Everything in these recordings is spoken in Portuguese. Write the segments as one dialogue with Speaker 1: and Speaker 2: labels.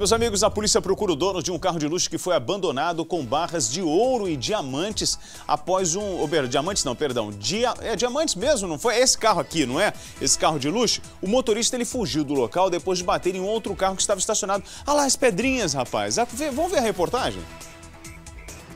Speaker 1: Meus amigos, a polícia procura o dono de um carro de luxo que foi abandonado com barras de ouro e diamantes após um... Oh, diamantes não, perdão. Dia, é diamantes mesmo, não foi? É esse carro aqui, não é? Esse carro de luxo. O motorista, ele fugiu do local depois de bater em outro carro que estava estacionado. Ah lá, as pedrinhas, rapaz. Ah, vamos ver a reportagem?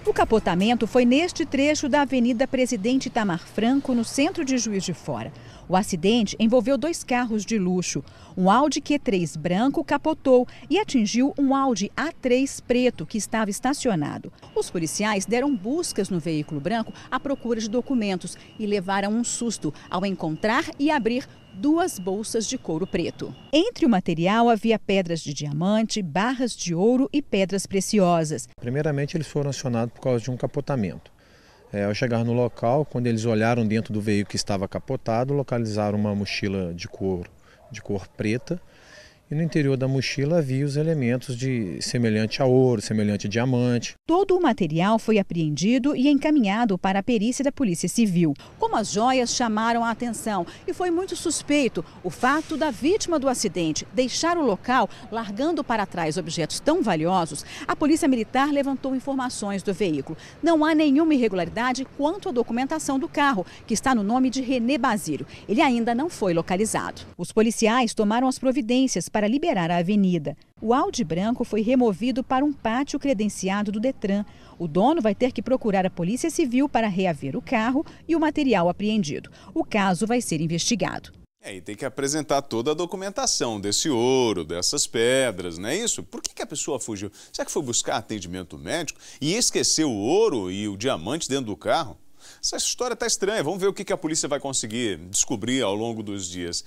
Speaker 2: O capotamento foi neste trecho da Avenida Presidente Tamar Franco, no centro de Juiz de Fora. O acidente envolveu dois carros de luxo. Um Audi Q3 branco capotou e atingiu um Audi A3 preto que estava estacionado. Os policiais deram buscas no veículo branco à procura de documentos e levaram um susto ao encontrar e abrir duas bolsas de couro preto. Entre o material havia pedras de diamante, barras de ouro e pedras preciosas.
Speaker 3: Primeiramente, eles foram acionados por causa de um capotamento. É, ao chegar no local, quando eles olharam dentro do veículo que estava capotado, localizaram uma mochila de couro, de cor preta, e no interior da mochila havia os elementos de semelhante a ouro, semelhante a diamante.
Speaker 2: Todo o material foi apreendido e encaminhado para a perícia da Polícia Civil. Como as joias chamaram a atenção e foi muito suspeito o fato da vítima do acidente deixar o local largando para trás objetos tão valiosos, a Polícia Militar levantou informações do veículo. Não há nenhuma irregularidade quanto à documentação do carro, que está no nome de René Basílio. Ele ainda não foi localizado. Os policiais tomaram as providências para liberar a avenida. O Audi branco foi removido para um pátio credenciado do Detran. O dono vai ter que procurar a Polícia Civil para reaver o carro e o material apreendido. O caso vai ser investigado.
Speaker 1: É, e tem que apresentar toda a documentação desse ouro, dessas pedras, não é isso? Por que, que a pessoa fugiu? Será que foi buscar atendimento médico e esqueceu o ouro e o diamante dentro do carro? Essa história está estranha. Vamos ver o que a polícia vai conseguir descobrir ao longo dos dias.